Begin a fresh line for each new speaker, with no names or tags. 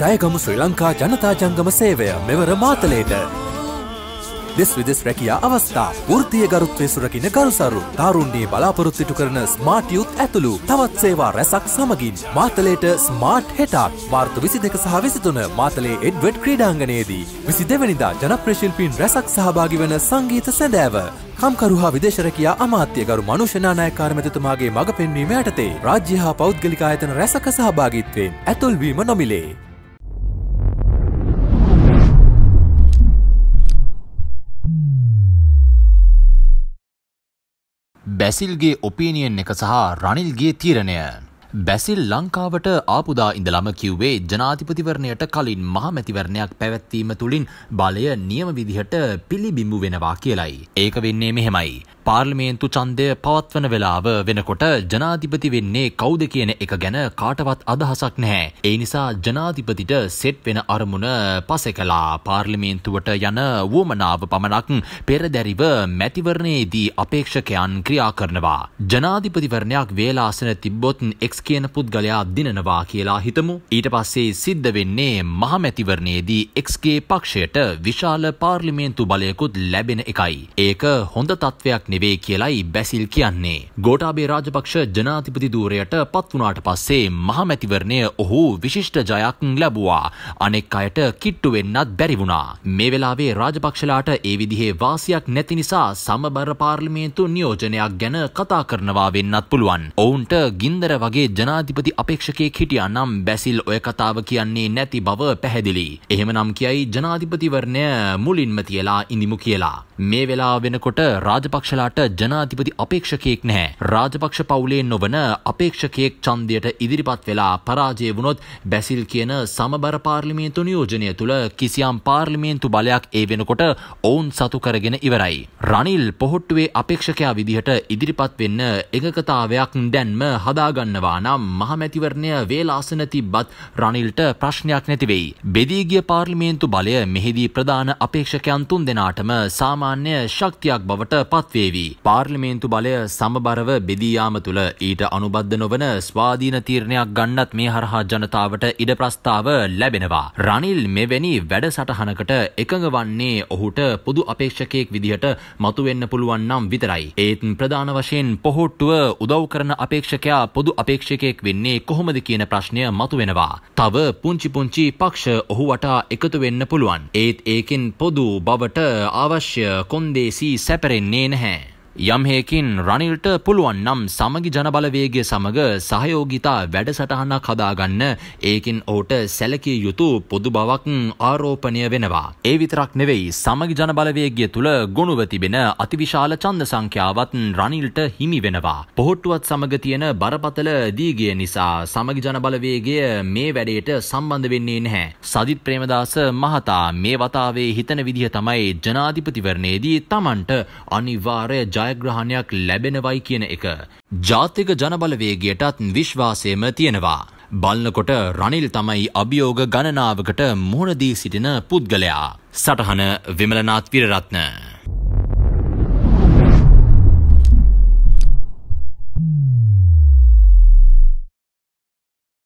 ජයගම ශ්‍රී ලංකා ජනතා ජංගම සේවය මෙවර මාතලේට. දෙස් විදෙස් රැකියා අවස්ථා ෘතිය ගරුත්වය සුරකින ගරුසරු තරුණ්ඩේ බලාපොරොත්සිටු කරන ස්මාර්ටියුත් ඇතුළු තවත් සේවා රැසක් සමගින් මාතලේට ස්මාර්ට් හෙටක් මාර්තු විසි දෙක සහ විසිතුන මාතලේ එඩ්වඩ් ක්‍රීඩාංගනයේදී විසි දෙවැනිදා ජනප්‍රශිල්පීන් රැසක් සහභාගි වන සංගීත සැදෑව කම්කරුහා විදේශරකයා අමාත්‍යගරු මනුෂ්‍යනානායකාර මැතිතුමාගේ මඟ පෙන්වීම යටතේ රාජ්‍ය හා පෞද්ගලිකායතන රැසක සහභාගිත්වයෙන් ඇතුල්වීම නොමිලේ.
බැසිල්ගේ ඔපීනියෙන් එක සහ රනිල්ගේ තීරණය. බැසිල් ලංකාවට ආපුදා ඉඳලම කිව්වේ ජනාතිපතිවරණයට කලින් මහමැතිවරණයක් පැවැත්වීම තුළින් බලය නියම විදිහට පිළිබිඹු වෙනවා කියලයි. ඒක වෙන්නේ මෙහෙමයි. පාර්ලිමේන්තු චන්දය පවත්වන වෙලාව වෙනකොට ජනාධිපති වෙන්නේ කෞද කියන එක ගැන කාටවත් අදහසක් නැහැ. ඒ නිසා ජනාධිපතිට සෙට් වෙන අරමුණ පසෙ කලා පාර්ලිමේන්තුවට යන වුවමනාව පමණක් පෙරදැරිව මැතිවරණයේදී අපේක්ෂකයන් ක්‍රියා කරනවා. ජනාධිපතිවරණයක් වේලාසන තිබ්බොත් එක්ස් කියන පුද්ගලයා දිනනවා කියලා හිතමු. ඊට පස්සේ සිද්ධ වෙන්නේ මහමැතිවරණයේදී එක්ස්ගේ පක්ෂයට විශාල පාර්ලිමේන්තු බලයකුත් ලැබෙන එකයි. ඒක හොඳ තත්ත්වයක් නෙවේ කියලයි බැසිල් කියන්නේ. ගෝටාබේ රාජපක්ෂ ජනාතිපති දූරයට පත්වනාට පස්සේ මහමැතිවරණය ඔහු විශිෂ්ට ජයක් ලැබවා අනෙක් අයට කිට්ටු වෙන්නත් බැරිවුණා. මේ වෙලාවේ රාජපක්ෂලාට ඒ විදිහේ වාසියක් නැති නිසා සමබර පාර්ලිමේන්තු නියෝජනයක් ගැන කතා කරනවා වෙන්නත් පුළුවන්. ඔවුන්ට ගින්දර වගේ ජනාධිපති අපේක්ෂකයෙක් හිටියා නම් බැසිල් ඔය කතාව කියන්නේ නැති බව පැහැදිලි. එහෙමනම් කියයි ජනාධිපතිවරණය මුලින්ම තියලා ඉඳිමු කියලා. මේ වෙලා වෙනකොට රාජපක්ෂලාට ජනාධිපති අපේක්ෂකයෙක් නැහැ. රාජපක්ෂ පවුලේ නොවන අපේක්ෂකයෙක් ඡන්දයට ඉදිරිපත් වෙලා පරාජය වුණොත් බැසිල් කියන සමබර පාර්ලිමේන්තු නියෝජනය තුළ කිසියම් පාර්ලිමේන්තු බලයක් ඒ වෙනකොට ඔවුන් සතු කරගෙන ඉවරයි. රනිල් පොහොට්ටුවේ අපේක්ෂකයා විදිහට ඉදිරිපත් වෙන්න එකකතාවයක් දැන්ම හදාගන්නවා නම් මහමැතිවරණය වේලාසන තිබ්බත් රනිල්ට ප්‍රශ්නයක් නැතිවෙයි. බෙදීගිය පාර්ලිමේන්තු බලය මෙහිදී ප්‍රධාන අපේක්ෂකයන් තුන් දෙනාටම සාමා සාමාන්‍ය ශක්තියක් බවට පත්වේවි. පාර්ලිමේන්තු බලය සමබරව බෙදීයාම තුළ ඊට අනුබද්ධ නොවන ස්වාධීන තීරණයක් ගන්නත් මේ හරහා ජනතාවට ඉඩ ප්‍රස්ථාව ලැබෙනවා. රනිල් මෙවැනි වැඩසටහනකට එකඟ වන්නේ ඔහුට පුදු අපේක්ෂකයෙක් විදිහට මතුවෙන්න පුළුවන් නම් විතරයි. ඒත් ප්‍රධාන වශයෙන් පොහොට්ටුව උදව් කරන අපේක්ෂකයා පොදු අපේක්ෂකයෙක් වෙන්නේ කොහොමද කියන ප්‍රශ්නය මතුවෙනවා. තව පුංචි පුංචි පක්ෂ ඔහු වටා එකතු වෙන්න පුළුවන්. ඒත් ඒකෙන් පොදු බවට අවශ්‍ය කොන්දේසි සැපරෙන්නේ නැහැ. යම් හේකින් රනිල්ට පුළුවන් නම් සමගි ජනබලවේගය සමඟ සහයෝගිතා වැඩසටහනක් හදාගන්න ඒකින් ඔහුට සැලකිය යුතු පොදු බවක් ආරෝපණය වෙනවා. ඒ විතරක් නෙවෙයි සමගි ජනබලවේගය තුළ ගොනුව තිබෙන අතිවිශාල ඡන්ද සංඛ්‍යාවත් රනිල්ට හිමි වෙනවා. පොහොට්ටුවත් සමග තියෙන බරපතල දීගය නිසා සමගි ජනබලවේගය මේ වැඩේට සම්බන්ධ වෙන්නේ නැහැ. සජිත් ප්‍රේමදාස මහතා මේ වතාවේ හිතන විදිහ තමයි ජනාධිපතිවරණයේදී තමන්ට අනිවාර්ය ජයග්‍රහණයක් ලැබෙනවයි කියන එක. ජාතික ජනබලවේගයටත් විශ්වාසයම තියෙනවා. බලනකොට රනිල් තමයි අභියෝග ගණනාවකට මුහුණදී සිටින පුද්ගලයා. සටහන විමලනාත් විරරත්න.